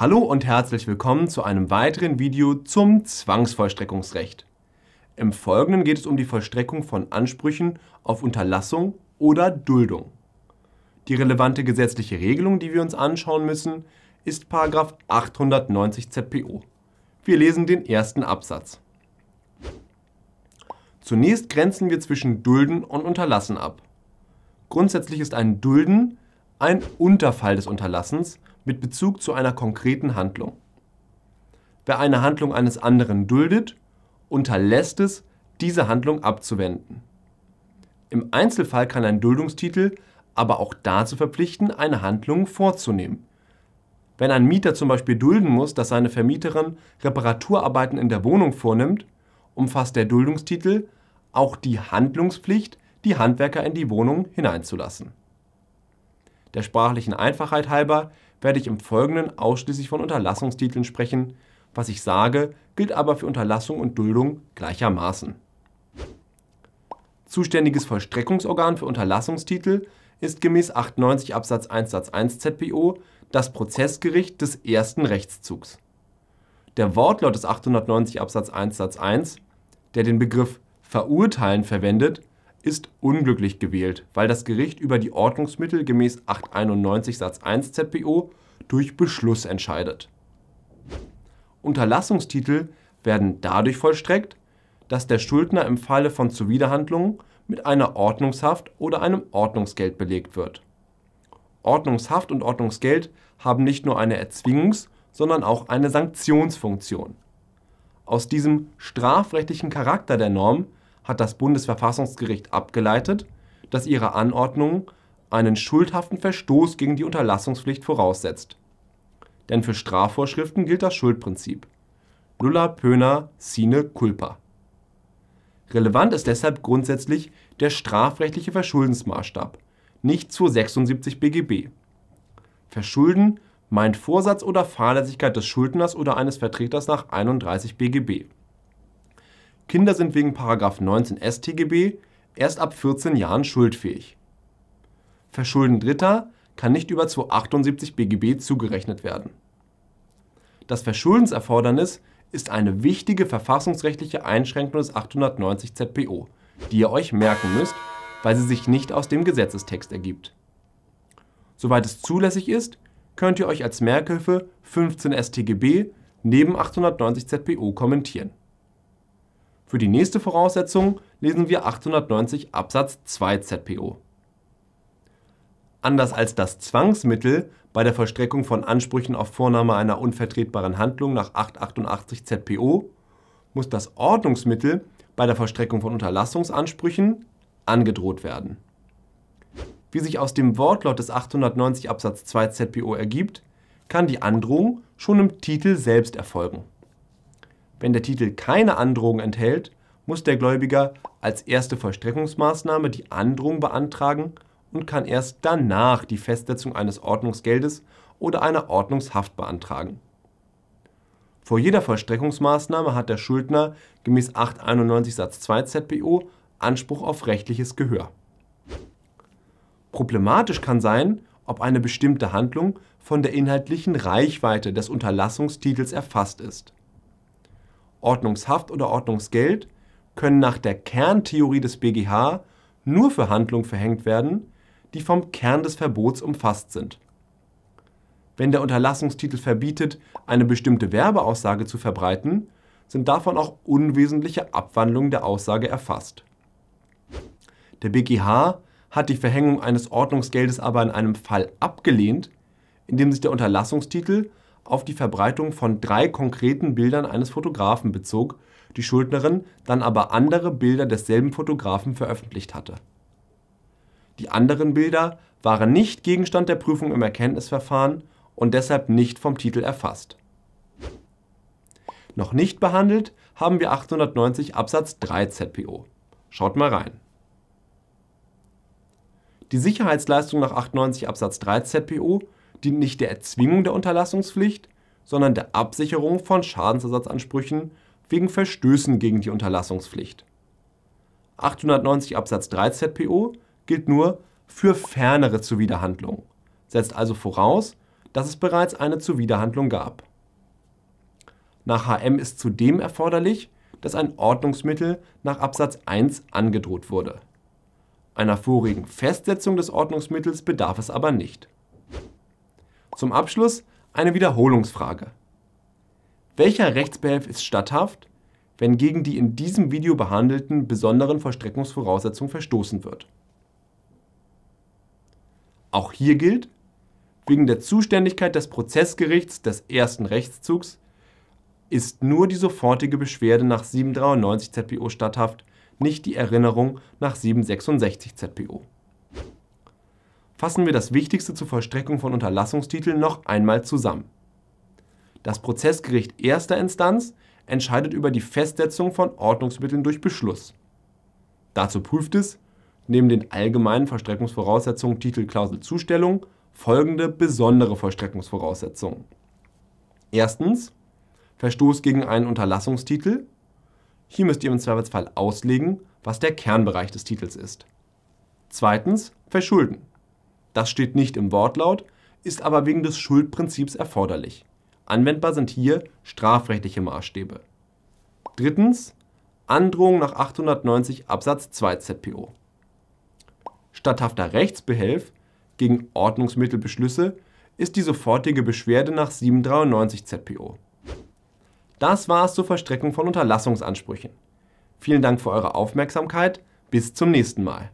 Hallo und herzlich willkommen zu einem weiteren Video zum Zwangsvollstreckungsrecht. Im Folgenden geht es um die Vollstreckung von Ansprüchen auf Unterlassung oder Duldung. Die relevante gesetzliche Regelung, die wir uns anschauen müssen, ist 890 ZPO. Wir lesen den ersten Absatz. Zunächst grenzen wir zwischen Dulden und Unterlassen ab. Grundsätzlich ist ein Dulden ein Unterfall des Unterlassens mit Bezug zu einer konkreten Handlung. Wer eine Handlung eines anderen duldet, unterlässt es, diese Handlung abzuwenden. Im Einzelfall kann ein Duldungstitel aber auch dazu verpflichten, eine Handlung vorzunehmen. Wenn ein Mieter zum Beispiel dulden muss, dass seine Vermieterin Reparaturarbeiten in der Wohnung vornimmt, umfasst der Duldungstitel auch die Handlungspflicht, die Handwerker in die Wohnung hineinzulassen. Der sprachlichen Einfachheit halber werde ich im Folgenden ausschließlich von Unterlassungstiteln sprechen. Was ich sage, gilt aber für Unterlassung und Duldung gleichermaßen. Zuständiges Vollstreckungsorgan für Unterlassungstitel ist gemäß 98 Absatz 1 Satz 1 ZPO das Prozessgericht des ersten Rechtszugs. Der Wortlaut des 890 Absatz 1 Satz 1, der den Begriff verurteilen verwendet, ist unglücklich gewählt, weil das Gericht über die Ordnungsmittel gemäß 891 Satz 1 ZPO durch Beschluss entscheidet. Unterlassungstitel werden dadurch vollstreckt, dass der Schuldner im Falle von Zuwiderhandlungen mit einer Ordnungshaft oder einem Ordnungsgeld belegt wird. Ordnungshaft und Ordnungsgeld haben nicht nur eine Erzwingungs-, sondern auch eine Sanktionsfunktion. Aus diesem strafrechtlichen Charakter der Norm hat das Bundesverfassungsgericht abgeleitet, dass ihre Anordnung einen schuldhaften Verstoß gegen die Unterlassungspflicht voraussetzt. Denn für Strafvorschriften gilt das Schuldprinzip. Nulla pöna sine culpa. Relevant ist deshalb grundsätzlich der strafrechtliche Verschuldensmaßstab, nicht zur 76 BGB. Verschulden meint Vorsatz oder Fahrlässigkeit des Schuldners oder eines Vertreters nach 31 BGB. Kinder sind wegen § 19 StGB erst ab 14 Jahren schuldfähig. Verschulden Dritter kann nicht über 278 BGB zugerechnet werden. Das Verschuldenserfordernis ist eine wichtige verfassungsrechtliche Einschränkung des 890 ZPO, die ihr euch merken müsst, weil sie sich nicht aus dem Gesetzestext ergibt. Soweit es zulässig ist, könnt ihr euch als Merkhilfe 15 StGB neben 890 ZPO kommentieren. Für die nächste Voraussetzung lesen wir 890 Absatz 2 ZPO. Anders als das Zwangsmittel bei der Verstreckung von Ansprüchen auf Vornahme einer unvertretbaren Handlung nach 888 ZPO muss das Ordnungsmittel bei der Verstreckung von Unterlassungsansprüchen angedroht werden. Wie sich aus dem Wortlaut des 890 Absatz 2 ZPO ergibt, kann die Androhung schon im Titel selbst erfolgen. Wenn der Titel keine Androhung enthält, muss der Gläubiger als erste Vollstreckungsmaßnahme die Androhung beantragen und kann erst danach die Festsetzung eines Ordnungsgeldes oder einer Ordnungshaft beantragen. Vor jeder Vollstreckungsmaßnahme hat der Schuldner gemäß 891 Satz 2 ZPO Anspruch auf rechtliches Gehör. Problematisch kann sein, ob eine bestimmte Handlung von der inhaltlichen Reichweite des Unterlassungstitels erfasst ist. Ordnungshaft oder Ordnungsgeld können nach der Kerntheorie des BGH nur für Handlungen verhängt werden, die vom Kern des Verbots umfasst sind. Wenn der Unterlassungstitel verbietet, eine bestimmte Werbeaussage zu verbreiten, sind davon auch unwesentliche Abwandlungen der Aussage erfasst. Der BGH hat die Verhängung eines Ordnungsgeldes aber in einem Fall abgelehnt, in dem sich der Unterlassungstitel auf die Verbreitung von drei konkreten Bildern eines Fotografen bezog, die Schuldnerin dann aber andere Bilder desselben Fotografen veröffentlicht hatte. Die anderen Bilder waren nicht Gegenstand der Prüfung im Erkenntnisverfahren und deshalb nicht vom Titel erfasst. Noch nicht behandelt haben wir 890 Absatz 3 ZPO. Schaut mal rein. Die Sicherheitsleistung nach 98 Absatz 3 ZPO dient nicht der Erzwingung der Unterlassungspflicht, sondern der Absicherung von Schadensersatzansprüchen wegen Verstößen gegen die Unterlassungspflicht. 890 Absatz 3 ZPO gilt nur für fernere Zuwiderhandlungen, setzt also voraus, dass es bereits eine Zuwiderhandlung gab. Nach HM ist zudem erforderlich, dass ein Ordnungsmittel nach Absatz 1 angedroht wurde. Einer vorigen Festsetzung des Ordnungsmittels bedarf es aber nicht. Zum Abschluss eine Wiederholungsfrage. Welcher Rechtsbehelf ist statthaft, wenn gegen die in diesem Video behandelten besonderen Vollstreckungsvoraussetzungen verstoßen wird? Auch hier gilt, wegen der Zuständigkeit des Prozessgerichts des ersten Rechtszugs ist nur die sofortige Beschwerde nach 793 ZPO statthaft, nicht die Erinnerung nach 766 ZPO. Fassen wir das Wichtigste zur Vollstreckung von Unterlassungstiteln noch einmal zusammen. Das Prozessgericht erster Instanz entscheidet über die Festsetzung von Ordnungsmitteln durch Beschluss. Dazu prüft es, neben den allgemeinen Vollstreckungsvoraussetzungen Titelklausel Zustellung, folgende besondere Vollstreckungsvoraussetzungen. Erstens Verstoß gegen einen Unterlassungstitel. Hier müsst ihr im Zweifelsfall auslegen, was der Kernbereich des Titels ist. Zweitens Verschulden. Das steht nicht im Wortlaut, ist aber wegen des Schuldprinzips erforderlich. Anwendbar sind hier strafrechtliche Maßstäbe. Drittens Androhung nach 890 Absatz 2 ZPO. Statthafter Rechtsbehelf gegen Ordnungsmittelbeschlüsse ist die sofortige Beschwerde nach 793 ZPO. Das war es zur Verstreckung von Unterlassungsansprüchen. Vielen Dank für eure Aufmerksamkeit. Bis zum nächsten Mal.